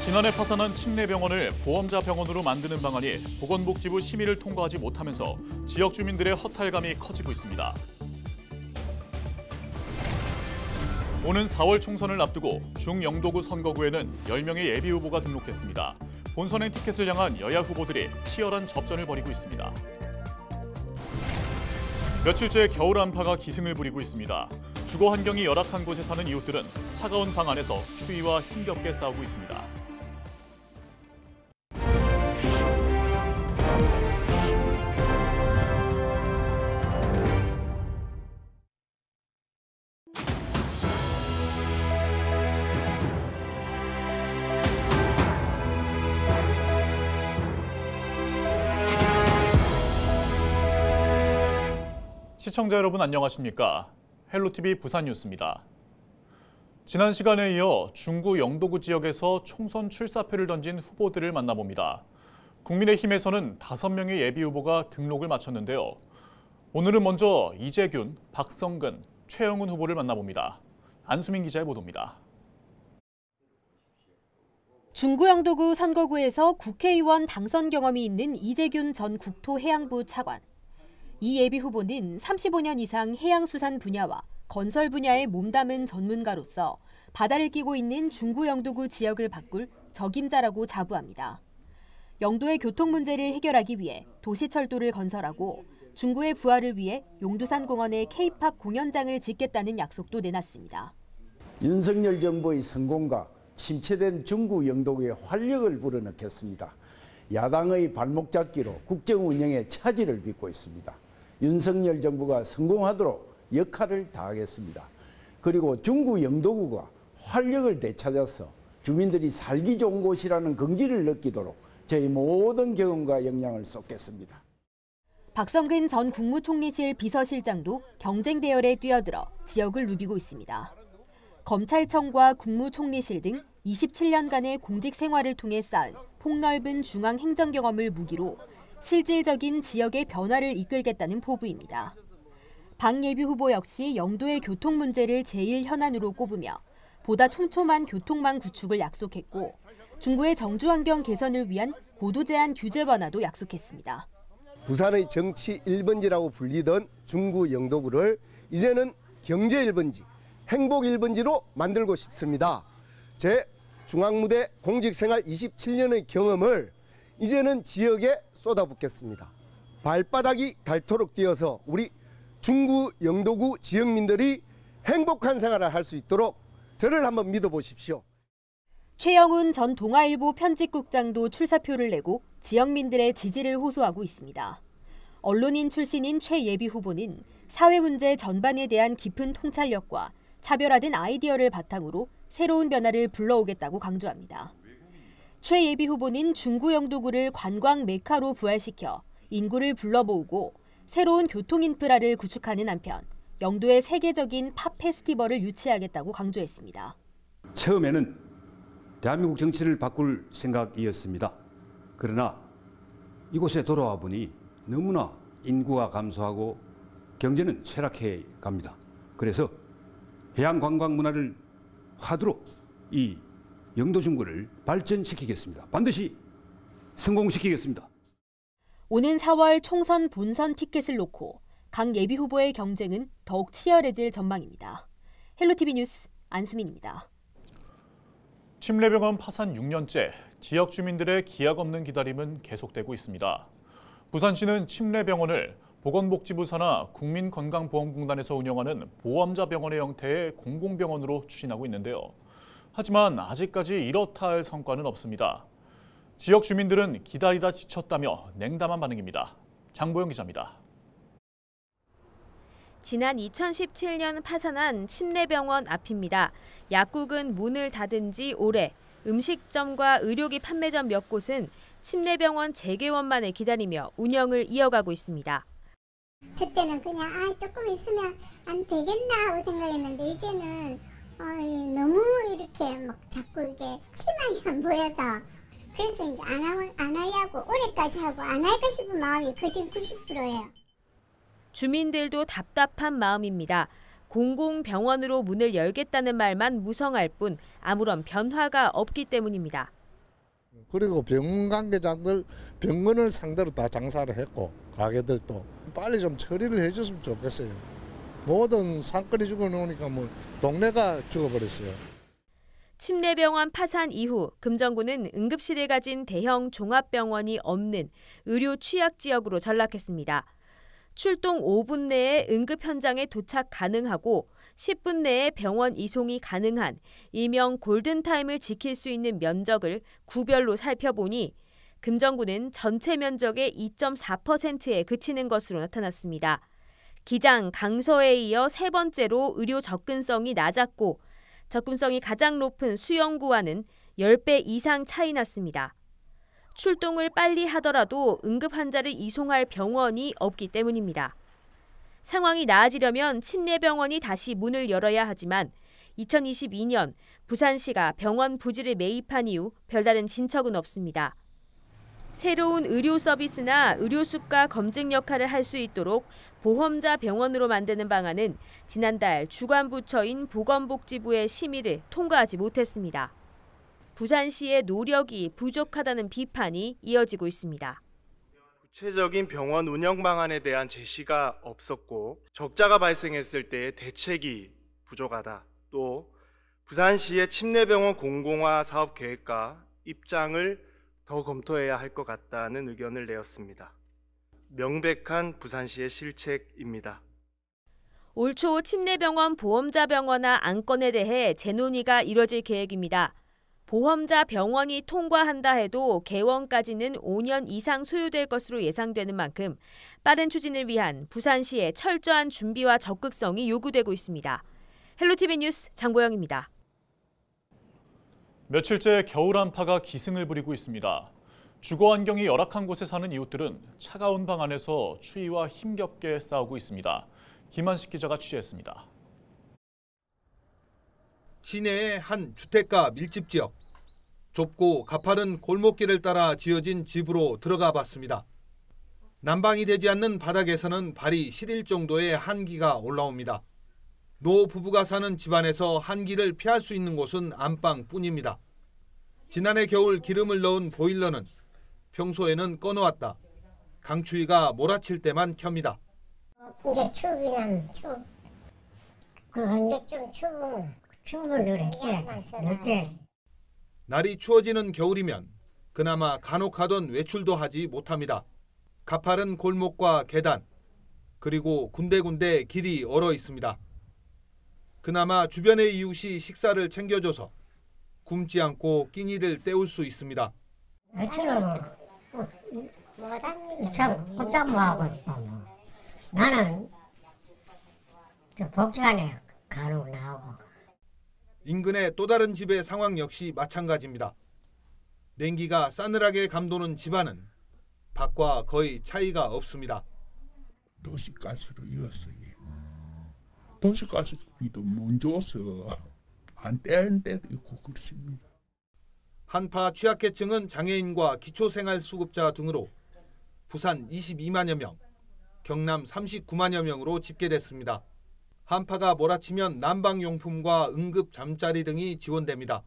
지난해 파산한 침례병원을 보험자 병원으로 만드는 방안이 보건복지부 심의를 통과하지 못하면서 지역 주민들의 허탈감이 커지고 있습니다. 오는 4월 총선을 앞두고 중영도구 선거구에는 10명의 예비후보가 등록됐습니다 본선의 티켓을 향한 여야 후보들이 치열한 접전을 벌이고 있습니다. 며칠째 겨울 안파가 기승을 부리고 있습니다. 주거 환경이 열악한 곳에 사는 이웃들은 차가운 방 안에서 추위와 힘겹게 싸우고 있습니다. 시청자 여러분 안녕하십니까? 헬로TV 부산뉴스입니다. 지난 시간에 이어 중구 영도구 지역에서 총선 출사표를 던진 후보들을 만나봅니다. 국민의힘에서는 5명의 예비후보가 등록을 마쳤는데요. 오늘은 먼저 이재균, 박성근, 최영훈 후보를 만나봅니다. 안수민 기자의 보도입니다. 중구 영도구 선거구에서 국회의원 당선 경험이 있는 이재균 전 국토해양부 차관. 이 예비 후보는 35년 이상 해양수산 분야와 건설 분야에 몸담은 전문가로서 바다를 끼고 있는 중구 영도구 지역을 바꿀 적임자라고 자부합니다. 영도의 교통 문제를 해결하기 위해 도시철도를 건설하고 중구의 부활을 위해 용두산 공원에 K-팝 공연장을 짓겠다는 약속도 내놨습니다. 윤석열 정부의 성공과 침체된 중구 영도구의 활력을 불어넣겠습니다. 야당의 발목 잡기로 국정 운영에 차질을 빚고 있습니다. 윤석열 정부가 성공하도록 역할을 다하겠습니다. 그리고 중구 영도구가 활력을 되찾아서 주민들이 살기 좋은 곳이라는 긍지를 느끼도록 저희 모든 경험과 역량을 쏟겠습니다. 박성근 전 국무총리실 비서실장도 경쟁 대열에 뛰어들어 지역을 누비고 있습니다. 검찰청과 국무총리실 등 27년간의 공직 생활을 통해 쌓은 폭넓은 중앙 행정 경험을 무기로 실질적인 지역의 변화를 이끌겠다는 포부입니다. 박예비 후보 역시 영도의 교통 문제를 제일 현안으로 꼽으며 보다 촘촘한 교통망 구축을 약속했고 중구의 정주 환경 개선을 위한 고도 제한 규제 완화도 약속했습니다. 부산의 정치 1번지라고 불리던 중구 영도구를 이제는 경제 1번지, 행복 1번지로 만들고 싶습니다. 제 중앙무대 공직생활 27년의 경험을 이제는 지역에 쏟아붓겠습니다. 발바닥이 닳도록 뛰어서 우리 중구 영도구 지역민들이 행복한 생활을 할 수 있도록 저를 한번 믿어보십시오. 최영훈 전 동아일보 편집국장도 출사표를 내고 지역민들의 지지를 호소하고 있습니다. 언론인 출신인 최 예비 후보는 사회 문제 전반에 대한 깊은 통찰력과 차별화된 아이디어를 바탕으로 새로운 변화를 불러오겠다고 강조합니다. 최 예비 후보는 중구 영도구를 관광 메카로 부활시켜 인구를 불러모으고 새로운 교통 인프라를 구축하는 한편 영도의 세계적인 팝 페스티벌을 유치하겠다고 강조했습니다. 처음에는 대한민국 정치를 바꿀 생각이었습니다. 그러나 이곳에 돌아와 보니 너무나 인구가 감소하고 경제는 쇠락해 갑니다. 그래서 해양 관광 문화를 화두로 이 영도중구를 발전시키겠습니다. 반드시 성공시키겠습니다. 오는 4월 총선 본선 티켓을 놓고 각 예비 후보의 경쟁은 더욱 치열해질 전망입니다. 헬로티비 뉴스 안수민입니다. 침례병원 파산 6년째 지역 주민들의 기약 없는 기다림은 계속되고 있습니다. 부산시는 침례병원을 보건복지부사나 국민건강보험공단에서 운영하는 보험자 병원의 형태의 공공병원으로 추진하고 있는데요. 하지만 아직까지 이렇다 할 성과는 없습니다. 지역 주민들은 기다리다 지쳤다며 냉담한 반응입니다. 장보영 기자입니다. 지난 2017년 파산한 침례병원 앞입니다. 약국은 문을 닫은 지 오래, 음식점과 의료기 판매점 몇 곳은 침례병원 재개원만을 기다리며 운영을 이어가고 있습니다. 그때는 그냥 아, 조금 있으면 안 되겠나 생각했는데 이제는 아이 너무 이렇게 막 자꾸 이게 키만이 안 보여서 그래서 이제 안, 하, 안 하려고 올해까지 하고 안 할까 싶은 마음이 거진 그 90%예요. 주민들도 답답한 마음입니다. 공공병원으로 문을 열겠다는 말만 무성할 뿐 아무런 변화가 없기 때문입니다. 그리고 병원 관계자들 병원을 상대로 다 장사를 했고 가게들도 빨리 좀 처리를 해줬으면 좋겠어요. 모든 산거리 죽어놓으니까 뭐 동네가 죽어버렸어요. 침례병원 파산 이후 금정구는 응급실을 가진 대형 종합병원이 없는 의료 취약 지역으로 전락했습니다. 출동 5분 내에 응급 현장에 도착 가능하고 10분 내에 병원 이송이 가능한 일명 골든타임을 지킬 수 있는 면적을 구별로 살펴보니 금정구는 전체 면적의 2.4%에 그치는 것으로 나타났습니다. 기장, 강서에 이어 세 번째로 의료 접근성이 낮았고 접근성이 가장 높은 수영구와는 10배 이상 차이 났습니다. 출동을 빨리 하더라도 응급 환자를 이송할 병원이 없기 때문입니다. 상황이 나아지려면 침례병원이 다시 문을 열어야 하지만 2022년 부산시가 병원 부지를 매입한 이후 별다른 진척은 없습니다. 새로운 의료 서비스나 의료 수가 검증 역할을 할 수 있도록 보험자 병원으로 만드는 방안은 지난달 주관 부처인 보건복지부의 심의를 통과하지 못했습니다. 부산시의 노력이 부족하다는 비판이 이어지고 있습니다. 구체적인 병원 운영 방안에 대한 제시가 없었고 적자가 발생했을 때 대책이 부족하다. 또 부산시의 침례병원 공공화 사업 계획과 입장을 더 검토해야 할 것 같다는 의견을 내었습니다. 명백한 부산시의 실책입니다. 올초 침례병원 보험자 병원화 안건에 대해 재논의가 이뤄질 계획입니다. 보험자 병원이 통과한다 해도 개원까지는 5년 이상 소요될 것으로 예상되는 만큼 빠른 추진을 위한 부산시의 철저한 준비와 적극성이 요구되고 있습니다. 헬로티비 뉴스 장보영입니다. 며칠째 겨울 한파가 기승을 부리고 있습니다. 주거 환경이 열악한 곳에 사는 이웃들은 차가운 방 안에서 추위와 힘겹게 싸우고 있습니다. 김한식 기자가 취재했습니다. 시내의 한 주택가 밀집 지역. 좁고 가파른 골목길을 따라 지어진 집으로 들어가 봤습니다. 난방이 되지 않는 바닥에서는 발이 시릴 정도의 한기가 올라옵니다. 노 부부가 사는 집안에서 한기를 피할 수 있는 곳은 안방뿐입니다. 지난해 겨울 기름을 넣은 보일러는 평소에는 꺼놓았다. 강추위가 몰아칠 때만 켭니다. 이제 추우면 추. 그 언제 좀추 추우면 래 날이 추워지는 겨울이면 그나마 간혹 하던 외출도 하지 못합니다. 가파른 골목과 계단 그리고 군데군데 길이 얼어 있습니다. 그나마 주변의 이웃이 식사를 챙겨줘서 굶지 않고 끼니를 때울 수 있습니다. 뭐. 나는 복지관에 가로 나오고 인근의 또 다른 집의 상황 역시 마찬가지입니다. 냉기가 싸늘하게 감도는 집안은 밖과 거의 차이가 없습니다. 도시가스로 이었어요. 도시가스비도 먼저 서안떼 때도 있고 그렇습니다. 한파 취약계층은 장애인과 기초생활수급자 등으로 부산 22만여 명, 경남 39만여 명으로 집계됐습니다. 한파가 몰아치면 난방용품과 응급 잠자리 등이 지원됩니다.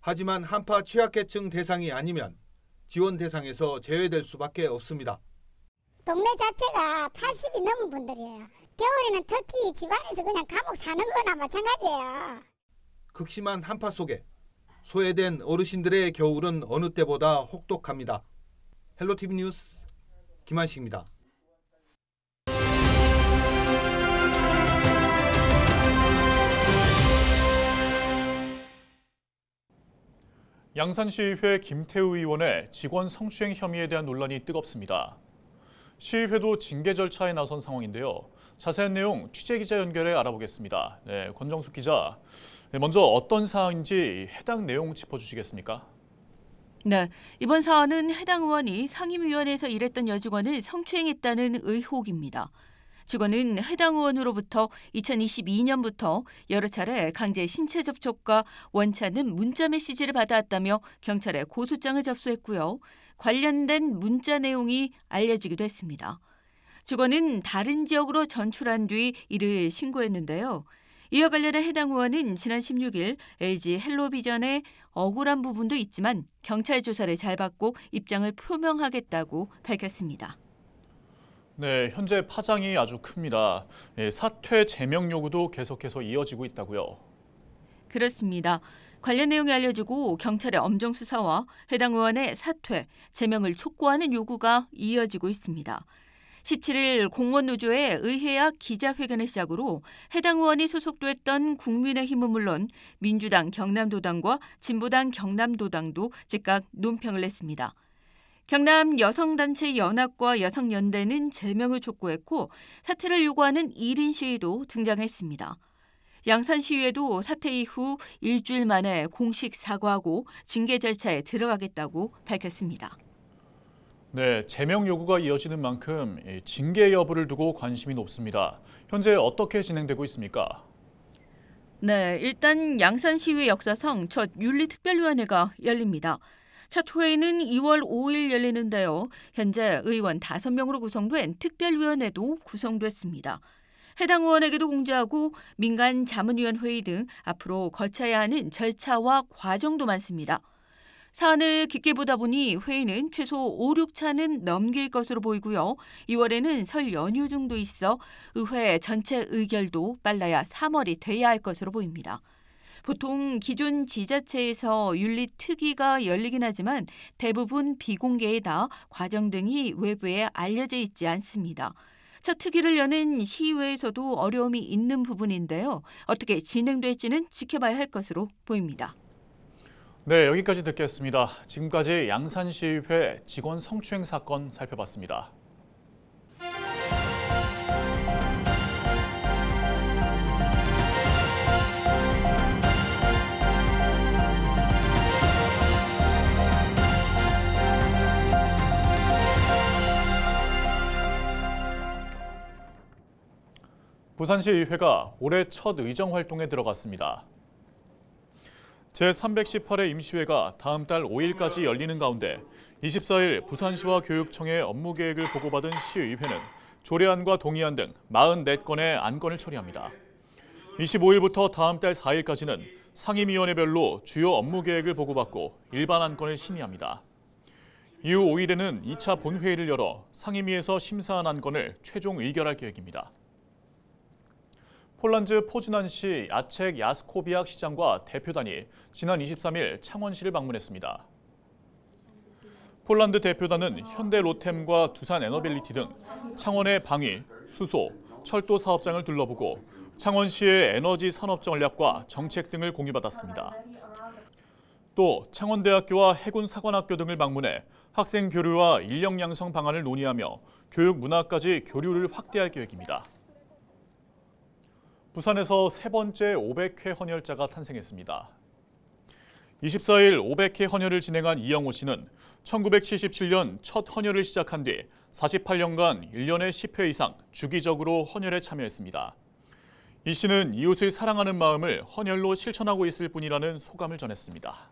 하지만 한파 취약계층 대상이 아니면 지원 대상에서 제외될 수밖에 없습니다. 동네 자체가 80이 넘은 분들이에요. 겨울에는 특히 집안에서 그냥 감옥 사는 거나 마찬가지예요. 극심한 한파 속에 소외된 어르신들의 겨울은 어느 때보다 혹독합니다. 헬로티비 뉴스 김한식입니다. 양산시의회 김태우 의원의 직원 성추행 혐의에 대한 논란이 뜨겁습니다. 시의회도 징계 절차에 나선 상황인데요. 자세한 내용 취재 기자 연결해 알아보겠습니다. 네, 권정숙 기자, 네, 먼저 어떤 사항인지 해당 내용 짚어주시겠습니까? 네, 이번 사안은 해당 의원이 상임위원회에서 일했던 여직원을 성추행했다는 의혹입니다. 직원은 해당 의원으로부터 2022년부터 여러 차례 강제 신체 접촉과 원차는 문자 메시지를 받아왔다며 경찰에 고소장을 접수했고요. 관련된 문자 내용이 알려지기도 했습니다. 주거는 다른 지역으로 전출한 뒤 이를 신고했는데요. 이와 관련해 해당 의원은 지난 16일 LG 헬로비전의 억울한 부분도 있지만 경찰 조사를 잘 받고 입장을 표명하겠다고 밝혔습니다. 네, 현재 파장이 아주 큽니다. 예, 사퇴 제명 요구도 계속해서 이어지고 있다고요. 그렇습니다. 관련 내용이 알려지고 경찰의 엄정 수사와 해당 의원의 사퇴, 제명을 촉구하는 요구가 이어지고 있습니다. 17일 공무원 노조의 의회와 기자회견을 시작으로 해당 의원이 소속됐던 국민의힘은 물론 민주당 경남도당과 진보당 경남도당도 즉각 논평을 냈습니다. 경남 여성단체 연합과 여성연대는 제명을 촉구했고 사퇴를 요구하는 1인 시위도 등장했습니다. 양산시의회도 사태 이후 일주일 만에 공식 사과하고 징계 절차에 들어가겠다고 밝혔습니다. 네, 제명 요구가 이어지는 만큼 징계 여부를 두고 관심이 높습니다. 현재 어떻게 진행되고 있습니까? 네, 일단 양산시의 역사상 첫 윤리특별위원회가 열립니다. 첫 회의는 2월 5일 열리는데요. 현재 의원 5명으로 구성된 특별위원회도 구성됐습니다. 해당 의원에게도 공지하고 민간 자문위원회의 등 앞으로 거쳐야 하는 절차와 과정도 많습니다. 사안을 깊게 보다 보니 회의는 최소 5, 6차는 넘길 것으로 보이고요. 2월에는 설 연휴 등도 있어 의회 전체 의결도 빨라야 3월이 돼야 할 것으로 보입니다. 보통 기존 지자체에서 윤리 특위가 열리긴 하지만 대부분 비공개에다 과정 등이 외부에 알려져 있지 않습니다. 차 특위를 여는 시의회에서도 어려움이 있는 부분인데요. 어떻게 진행될지는 지켜봐야 할 것으로 보입니다. 네, 여기까지 듣겠습니다. 지금까지 양산시의회 직원 성추행 사건 살펴봤습니다. 부산시의회가 올해 첫 의정 활동에 들어갔습니다. 제318회 임시회가 다음 달 5일까지 열리는 가운데 24일 부산시와 교육청의 업무 계획을 보고받은 시의회는 조례안과 동의안 등 44건의 안건을 처리합니다. 25일부터 다음 달 4일까지는 상임위원회별로 주요 업무 계획을 보고받고 일반 안건을 심의합니다. 이후 5일에는 2차 본회의를 열어 상임위에서 심사한 안건을 최종 의결할 계획입니다. 폴란드 포즈난시 야책 야스코비악 시장과 대표단이 지난 23일 창원시를 방문했습니다. 폴란드 대표단은 현대로템과 두산에너빌리티 등 창원의 방위, 수소, 철도 사업장을 둘러보고 창원시의 에너지 산업 전략과 정책 등을 공유받았습니다. 또 창원대학교와 해군사관학교 등을 방문해 학생 교류와 인력 양성 방안을 논의하며 교육 문화까지 교류를 확대할 계획입니다. 부산에서 세 번째 500회 헌혈자가 탄생했습니다. 24일 500회 헌혈을 진행한 이영호 씨는 1977년 첫 헌혈을 시작한 뒤 48년간 1년에 10회 이상 주기적으로 헌혈에 참여했습니다. 이 씨는 이웃을 사랑하는 마음을 헌혈로 실천하고 있을 뿐이라는 소감을 전했습니다.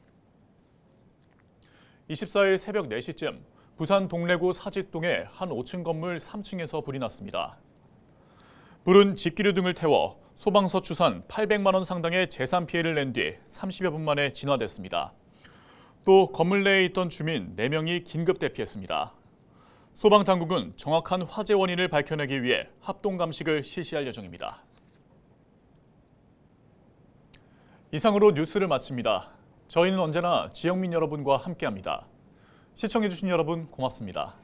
24일 새벽 4시쯤 부산 동래구 사직동의 한 5층 건물 3층에서 불이 났습니다. 불은 집기류 등을 태워 소방서 추산 800만 원 상당의 재산 피해를 낸 뒤 30여 분 만에 진화됐습니다. 또 건물 내에 있던 주민 4명이 긴급 대피했습니다. 소방당국은 정확한 화재 원인을 밝혀내기 위해 합동 감식을 실시할 예정입니다. 이상으로 뉴스를 마칩니다. 저희는 언제나 지역민 여러분과 함께합니다. 시청해주신 여러분 고맙습니다.